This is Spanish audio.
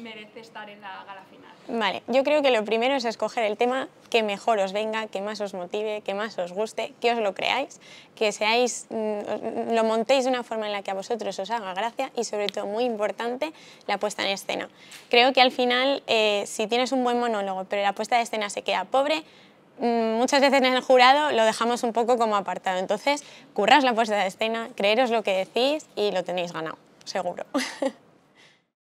merece estar en la gala final? Vale, yo creo que lo primero es escoger el tema que mejor os venga, que más os motive, que más os guste, que os lo creáis, que seáis, mm, lo montéis de una forma en la que a vosotros os haga gracia y sobre todo, muy importante, la puesta en escena. Creo que al final, eh, si tienes un buen monólogo, pero la puesta de escena se queda pobre, mm, muchas veces en el jurado lo dejamos un poco como apartado. Entonces, curras la puesta de escena, creeros lo que decís y lo tenéis ganado, seguro.